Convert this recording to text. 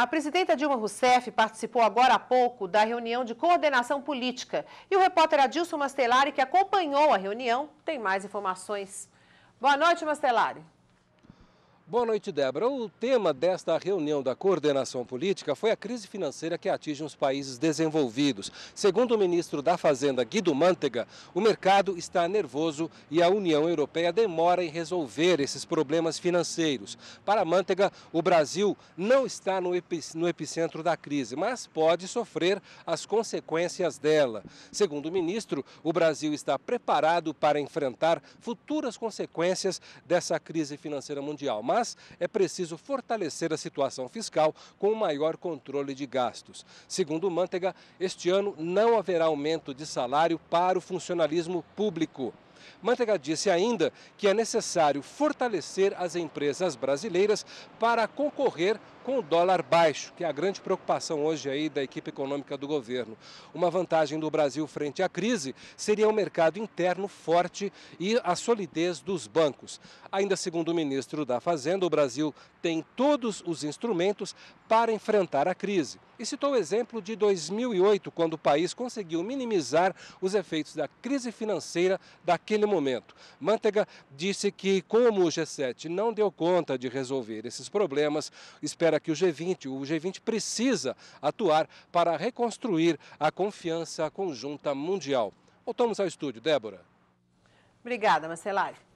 A presidenta Dilma Rousseff participou agora há pouco da reunião de coordenação política. E o repórter Adilson Mastelari, que acompanhou a reunião, tem mais informações. Boa noite, Mastelari. Boa noite, Débora. O tema desta reunião da coordenação política foi a crise financeira que atinge os países desenvolvidos. Segundo o ministro da Fazenda, Guido Mantega, o mercado está nervoso e a União Europeia demora em resolver esses problemas financeiros. Para Mantega, o Brasil não está no, epicentro da crise, mas pode sofrer as consequências dela. Segundo o ministro, o Brasil está preparado para enfrentar futuras consequências dessa crise financeira mundial mas é preciso fortalecer a situação fiscal com maior controle de gastos. Segundo Mantega, este ano não haverá aumento de salário para o funcionalismo público. Mantega disse ainda que é necessário fortalecer as empresas brasileiras para concorrer com o dólar baixo, que é a grande preocupação hoje aí da equipe econômica do governo. Uma vantagem do Brasil frente à crise seria o um mercado interno forte e a solidez dos bancos. Ainda segundo o ministro da Fazenda, o Brasil tem todos os instrumentos para enfrentar a crise e citou o exemplo de 2008, quando o país conseguiu minimizar os efeitos da crise financeira daquele momento. Mantega disse que, como o G7 não deu conta de resolver esses problemas, espera que o G20, o G20 precisa atuar para reconstruir a confiança conjunta mundial. Voltamos ao estúdio, Débora. Obrigada, Marcelari.